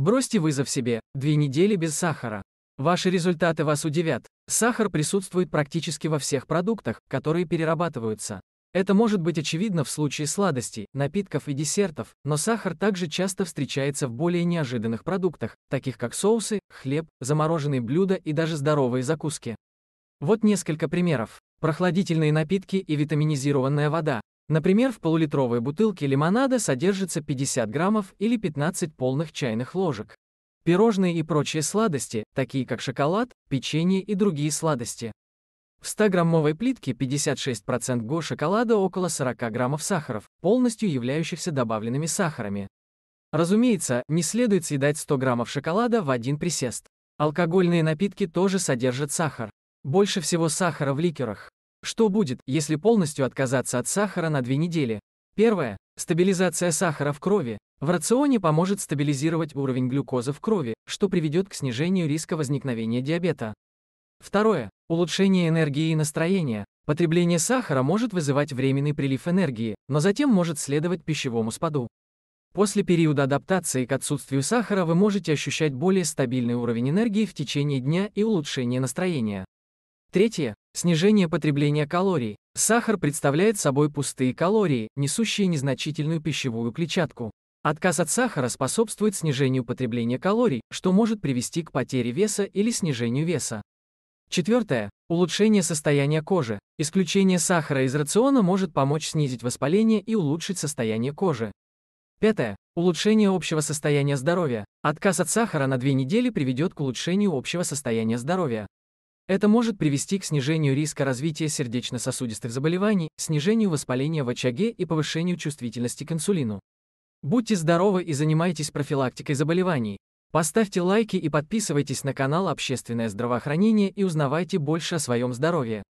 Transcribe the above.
Бросьте вызов себе, две недели без сахара. Ваши результаты вас удивят. Сахар присутствует практически во всех продуктах, которые перерабатываются. Это может быть очевидно в случае сладостей, напитков и десертов, но сахар также часто встречается в более неожиданных продуктах, таких как соусы, хлеб, замороженные блюда и даже здоровые закуски. Вот несколько примеров. Прохладительные напитки и витаминизированная вода. Например, в полулитровой бутылке лимонада содержится 50 граммов или 15 полных чайных ложек. Пирожные и прочие сладости, такие как шоколад, печенье и другие сладости. В 100-граммовой плитке 56% го шоколада около 40 граммов сахаров, полностью являющихся добавленными сахарами. Разумеется, не следует съедать 100 граммов шоколада в один присест. Алкогольные напитки тоже содержат сахар. Больше всего сахара в ликерах. Что будет, если полностью отказаться от сахара на две недели? Первое. Стабилизация сахара в крови. В рационе поможет стабилизировать уровень глюкозы в крови, что приведет к снижению риска возникновения диабета. Второе. Улучшение энергии и настроения. Потребление сахара может вызывать временный прилив энергии, но затем может следовать пищевому спаду. После периода адаптации к отсутствию сахара вы можете ощущать более стабильный уровень энергии в течение дня и улучшение настроения. Третье. Снижение потребления калорий. Сахар представляет собой пустые калории, несущие незначительную пищевую клетчатку. Отказ от сахара способствует снижению потребления калорий, что может привести к потере веса или снижению веса. Четвертое. Улучшение состояния кожи. Исключение сахара из рациона может помочь снизить воспаление и улучшить состояние кожи. Пятое. Улучшение общего состояния здоровья. Отказ от сахара на две недели приведет к улучшению общего состояния здоровья. Это может привести к снижению риска развития сердечно-сосудистых заболеваний, снижению воспаления в очаге и повышению чувствительности к инсулину. Будьте здоровы и занимайтесь профилактикой заболеваний. Поставьте лайки и подписывайтесь на канал «Общественное здравоохранение» и узнавайте больше о своем здоровье.